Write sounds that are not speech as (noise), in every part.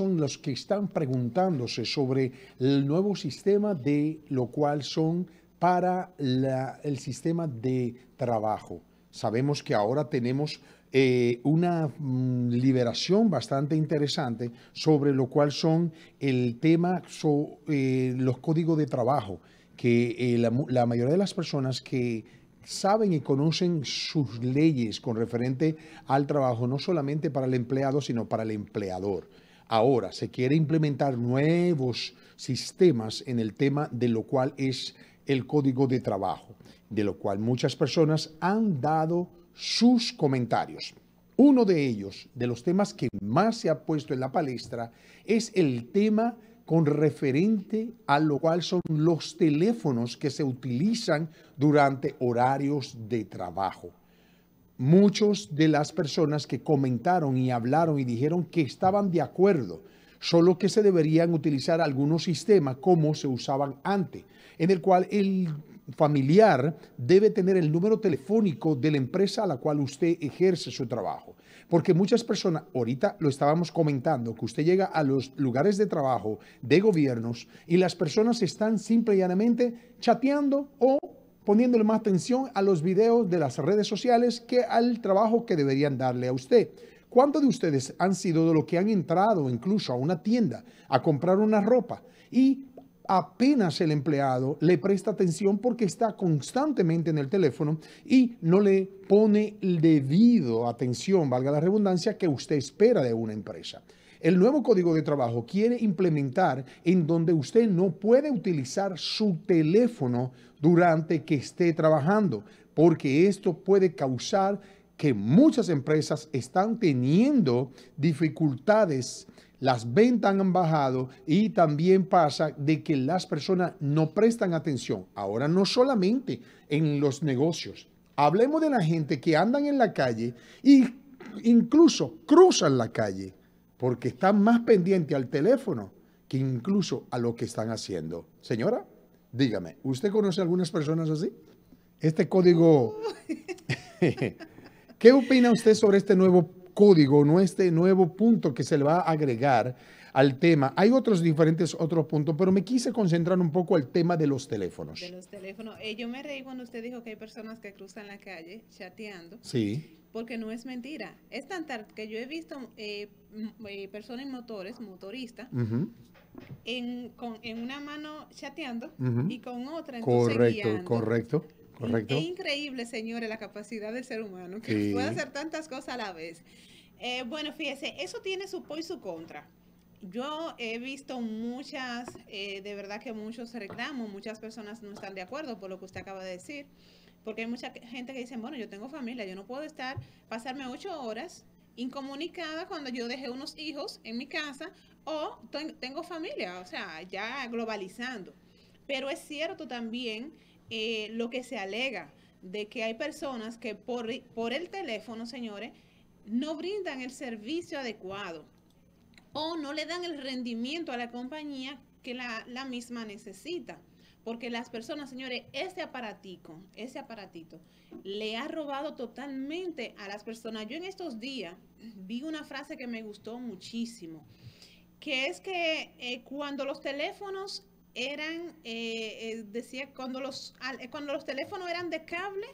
son los que están preguntándose sobre el nuevo sistema de lo cual son para el sistema de trabajo. Sabemos que ahora tenemos eh, una mm, liberación bastante interesante sobre lo cual son el tema, eh, los códigos de trabajo, que eh, la, mayoría de las personas que saben y conocen sus leyes con referente al trabajo, no solamente para el empleado, sino para el empleador. Ahora se quiere implementar nuevos sistemas en el tema de lo cual es el código de trabajo, de lo cual muchas personas han dado sus comentarios. Uno de ellos, de los temas que más se ha puesto en la palestra, es el tema con referente a lo cual son los teléfonos que se utilizan durante horarios de trabajo muchos de las personas que comentaron y hablaron y dijeron que estaban de acuerdo, solo que se deberían utilizar algunos sistemas como se usaban antes, en el cual el familiar debe tener el número telefónico de la empresa a la cual usted ejerce su trabajo. Porque muchas personas, ahorita lo estábamos comentando, que usted llega a los lugares de trabajo de gobiernos y las personas están simple y llanamente chateando o poniéndole más atención a los videos de las redes sociales que al trabajo que deberían darle a usted. ¿Cuántos de ustedes han sido de los que han entrado incluso a una tienda a comprar una ropa y apenas el empleado le presta atención porque está constantemente en el teléfono y no le pone el debido atención, valga la redundancia, que usted espera de una empresa? El nuevo código de trabajo quiere implementar en donde usted no puede utilizar su teléfono durante que esté trabajando, porque esto puede causar que muchas empresas están teniendo dificultades las ventas han bajado y también pasa de que las personas no prestan atención. Ahora no solamente en los negocios. Hablemos de la gente que andan en la calle e incluso cruzan la calle porque están más pendientes al teléfono que incluso a lo que están haciendo. Señora, dígame, ¿usted conoce algunas personas así? Este código... (laughs) ¿Qué opina usted sobre este nuevo código, no este nuevo punto que se le va a agregar al tema. Hay otros diferentes otros puntos, pero me quise concentrar un poco al tema de los teléfonos. De los teléfonos. Eh, yo me reí cuando usted dijo que hay personas que cruzan la calle chateando. Sí. Porque no es mentira. Es tan tarde que yo he visto eh, eh, personas en motores, motoristas, en, con, en una mano chateando y con otra en Correcto, correcto. Correcto. Es increíble, señores, la capacidad del ser humano que puede hacer tantas cosas a la vez. bueno, fíjese, eso tiene su po y su contra yo he visto muchas, eh, de verdad que muchos reclamos, muchas personas no están de acuerdo por lo que usted acaba de decir, porque hay mucha gente que dice, bueno, yo tengo familia, yo no puedo estar, pasarme ocho horas incomunicada cuando yo dejé unos hijos en mi casa o tengo familia, o sea, ya globalizando. Pero es cierto también eh, lo que se alega de que hay personas que por, por el teléfono, señores, no brindan el servicio adecuado o no le dan el rendimiento a la compañía que la, misma necesita. Porque las personas, señores, ese aparatico, ese aparatito, le ha robado totalmente a las personas. Yo en estos días vi una frase que me gustó muchísimo, que es que eh, cuando los teléfonos eran, eh, eh, decía, cuando los, cuando los teléfonos eran de cable,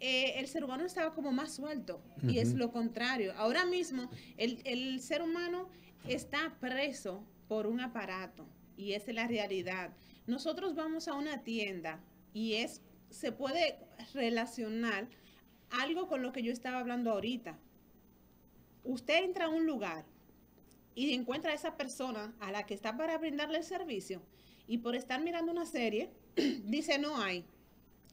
el ser humano estaba como más suelto y es lo contrario. Ahora mismo el, el ser humano está preso por un aparato y esa es la realidad. Nosotros vamos a una tienda y es se puede relacionar algo con lo que yo estaba hablando ahorita. Usted entra a un lugar y encuentra a esa persona a la que está para brindarle el servicio y por estar mirando una serie (clears throat) dice no hay.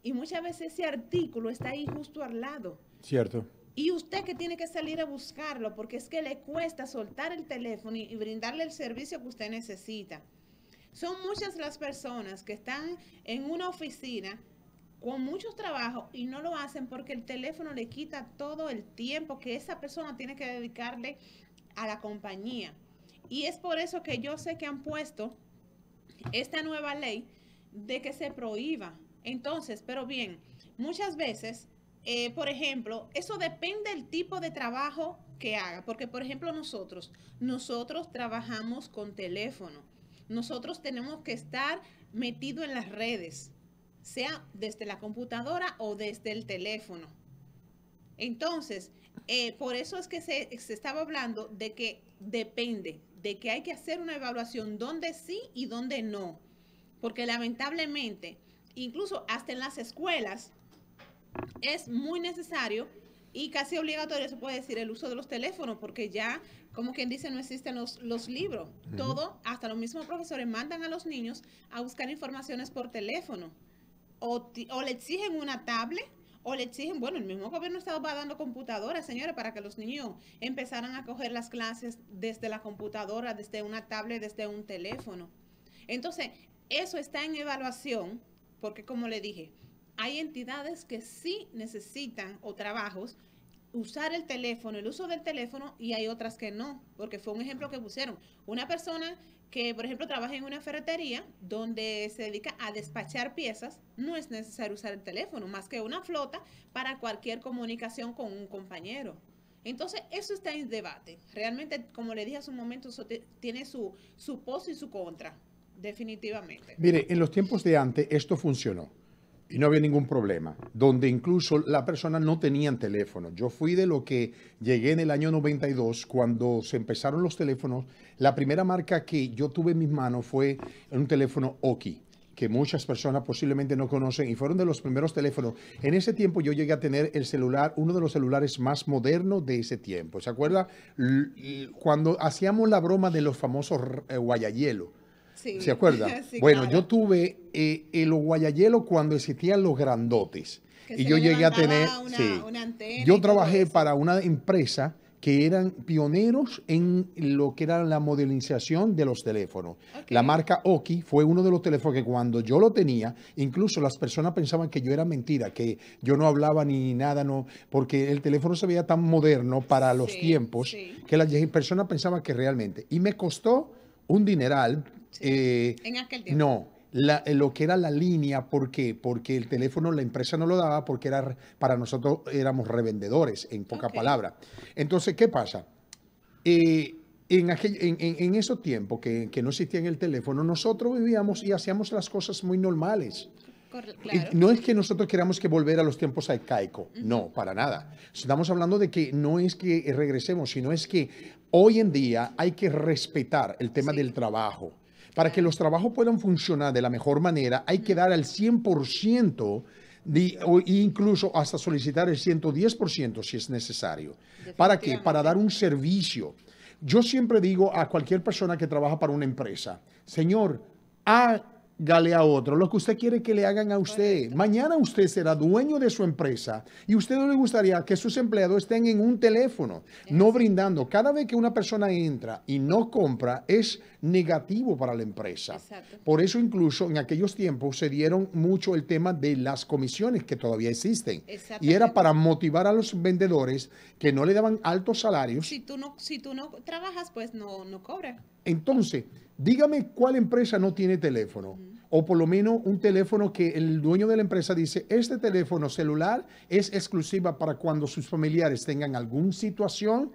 Y muchas veces ese artículo está ahí justo al lado. Cierto. Y usted que tiene que salir a buscarlo, porque es que le cuesta soltar el teléfono y, brindarle el servicio que usted necesita. Son muchas las personas que están en una oficina con muchos trabajos y no lo hacen porque el teléfono le quita todo el tiempo que esa persona tiene que dedicarle a la compañía. Y es por eso que yo sé que han puesto esta nueva ley de que se prohíba. Entonces, pero bien, muchas veces eh, por ejemplo, eso depende del tipo de trabajo que haga, porque por ejemplo nosotros, nosotros trabajamos con teléfono, nosotros tenemos que estar metido en las redes, sea desde la computadora o desde el teléfono. Entonces, eh, por eso es que se, se estaba hablando de que depende, de que hay que hacer una evaluación donde sí y donde no, porque lamentablemente, incluso hasta en las escuelas, es muy necesario y casi obligatorio, se puede decir, el uso de los teléfonos, porque ya, como quien dice, no existen los, libros. Todo, hasta los mismos profesores mandan a los niños a buscar informaciones por teléfono. O, le exigen una tablet o le exigen, bueno, el mismo gobierno va dando computadoras, señores, para que los niños empezaran a coger las clases desde la computadora, desde una tablet, desde un teléfono. Entonces, eso está en evaluación, porque como le dije, hay entidades que sí necesitan o trabajos usar el teléfono, el uso del teléfono, y hay otras que no, porque fue un ejemplo que pusieron. Una persona que, por ejemplo, trabaja en una ferretería donde se dedica a despachar piezas, no es necesario usar el teléfono, más que una flota para cualquier comunicación con un compañero. Entonces, eso está en debate. Realmente, como le dije hace un momento, eso tiene su, su pos y su contra, definitivamente. Mire, en los tiempos de antes esto funcionó y no había ningún problema, donde incluso la persona no tenían teléfono. Yo fui de lo que llegué en el año 92, cuando se empezaron los teléfonos. La primera marca que yo tuve en mis manos fue un teléfono Oki que muchas personas posiblemente no conocen y fueron de los primeros teléfonos. En ese tiempo yo llegué a tener el celular, uno de los celulares más modernos de ese tiempo. ¿Se acuerda? Cuando hacíamos la broma de los famosos eh, guayayelos ¿Se acuerda? (laughs) bueno, yo tuve eh, el guayayelo cuando existían los grandotes. y yo llegué a tener... yo trabajé para una empresa que eran pioneros en lo que era la modernización de los teléfonos. La marca Oki fue uno de los teléfonos que cuando yo lo tenía, incluso las personas pensaban que yo era mentira, que yo no hablaba ni nada, no, porque el teléfono se veía tan moderno para los tiempos que las personas pensaban que realmente. Y me costó un dineral eh, en aquel No, eh, lo que era la línea, ¿por qué? Porque el teléfono la empresa no lo daba porque era, para nosotros éramos revendedores, en poca palabras. palabra. Entonces, ¿qué pasa? Eh, en, aquel, en, esos tiempos que, no existía el teléfono, nosotros vivíamos y hacíamos las cosas muy normales. No es que nosotros queramos que volver a los tiempos arcaicos, no, para nada. Estamos hablando de que no es que regresemos, sino es que hoy en día hay que respetar el tema del trabajo, para que los trabajos puedan funcionar de la mejor manera, hay que dar al 100% e incluso hasta solicitar el 110% si es necesario. ¿Para qué? Para dar un servicio. Yo siempre digo a cualquier persona que trabaja para una empresa, señor, a Gale a otro lo que usted quiere que le hagan a usted. Mañana usted será dueño de su empresa y usted no le gustaría que sus empleados estén en un teléfono, no brindando. Cada vez que una persona entra y no compra es negativo para la empresa. Por eso incluso en aquellos tiempos se dieron mucho el tema de las comisiones que todavía existen. Y era para motivar a los vendedores que no le daban altos salarios. Si tú no, si tú no trabajas, pues no, no cobra. Entonces, dígame cuál empresa no tiene teléfono o por lo menos un teléfono que el dueño de la empresa dice, este teléfono celular es exclusiva para cuando sus familiares tengan alguna situación,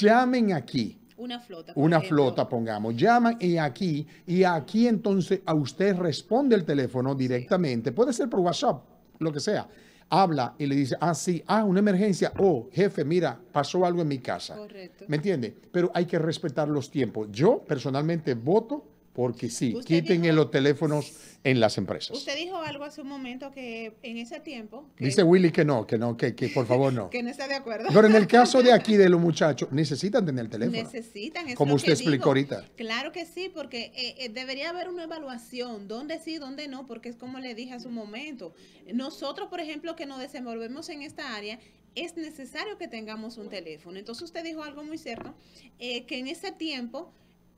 llamen aquí. Una flota. Una flota, pongamos. Llaman aquí, y aquí entonces a usted responde el teléfono directamente. Puede ser por WhatsApp, lo que sea. Habla y le dice, ah, sí, ah, una emergencia. Oh, jefe, mira, pasó algo en mi casa. Correcto. ¿Me entiende? Pero hay que respetar los tiempos. Yo personalmente voto porque sí, quiten los teléfonos en las empresas. Usted dijo algo hace un momento que en ese tiempo... Dice Willy que no, que no, que, por favor no. (laughs) que no está de acuerdo. Pero en el caso de aquí de los muchachos, necesitan tener el teléfono. Necesitan, es Como usted explicó ahorita. Claro que sí, porque eh, eh, debería haber una evaluación, dónde sí, dónde no, porque es como le dije hace un momento. Nosotros, por ejemplo, que nos desenvolvemos en esta área, es necesario que tengamos un teléfono. Entonces usted dijo algo muy cierto, eh, que en ese tiempo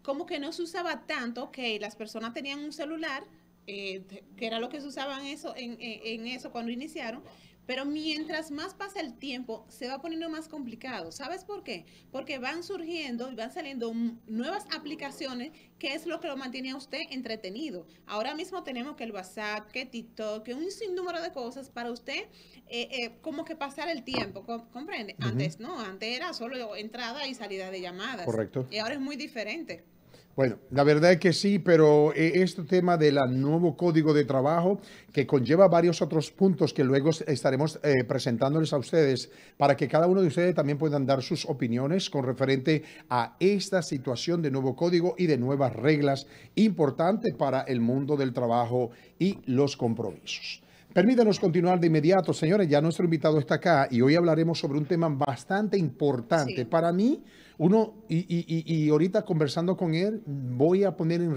como que no se usaba tanto, que las personas tenían un celular, eh, que era lo que se usaba en eso, en, eso cuando iniciaron, pero mientras más pasa el tiempo, se va poniendo más complicado. ¿Sabes por qué? Porque van surgiendo y van saliendo nuevas aplicaciones que es lo que lo mantiene a usted entretenido. Ahora mismo tenemos que el WhatsApp, que TikTok, que un sinnúmero de cosas para usted eh, eh, como que pasar el tiempo. ¿Comprende? Antes no, antes era solo entrada y salida de llamadas. Correcto. Y ahora es muy diferente. Bueno, la verdad es que sí, pero eh, este tema del nuevo código de trabajo que conlleva varios otros puntos que luego estaremos eh, presentándoles a ustedes para que cada uno de ustedes también puedan dar sus opiniones con referente a esta situación de nuevo código y de nuevas reglas importantes para el mundo del trabajo y los compromisos. Permítanos continuar de inmediato, señores, ya nuestro invitado está acá y hoy hablaremos sobre un tema bastante importante para mí uno, y, y, ahorita conversando con él, voy a poner en